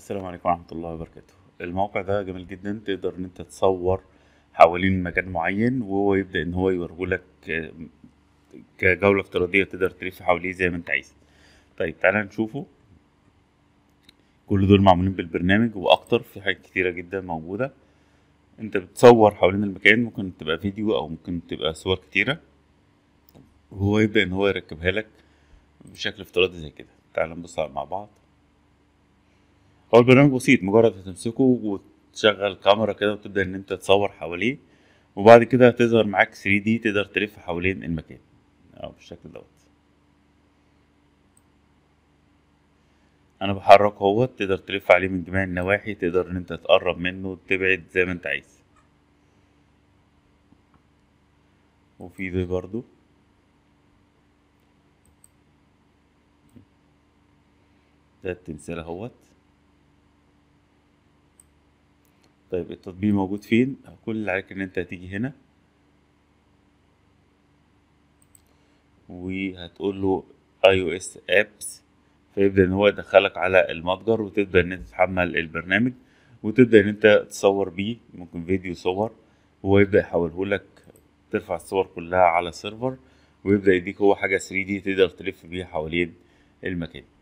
السلام عليكم ورحمة الله وبركاته الموقع ده جميل جدا تقدر ان انت تصور حوالين مكان معين وهو يبدأ ان هو يوريهولك آه، كجولة افتراضية تقدر تلف حواليه زي ما انت عايز طيب تعالى نشوفه كل دول معمولين بالبرنامج واكتر في حاجات كتيرة جدا موجودة انت بتصور حوالين المكان ممكن تبقى فيديو او ممكن تبقى صور كتيرة وهو يبدأ ان هو يركبها لك بشكل افتراضي زي كده تعالى نبص مع بعض هو البرنامج بسيط مجرد هتمسكه وتشغل كاميرا كده وتبدأ إن أنت تصور حواليه وبعد كده هتظهر معاك 3 دي تقدر تلف حوالين المكان أو آه، بالشكل دوت أنا بحرك اهوت تقدر تلف عليه من جميع النواحي تقدر إن أنت تقرب منه تبعد زي ما أنت عايز وفي ده برضو ده التمثال اهوت طيب التطبيق موجود فين كل اللي عليك ان انت هتيجي هنا وهتقول له اي او اس ابس فيبدا ان هو يدخلك على المتجر وتبدا ان انت تحمل البرنامج وتبدا ان انت تصور بيه ممكن فيديو صور هو يبدا يحوله لك ترفع الصور كلها على سيرفر ويبدا يديك هو حاجه 3 دي تقدر تلف بيها حوالين المكان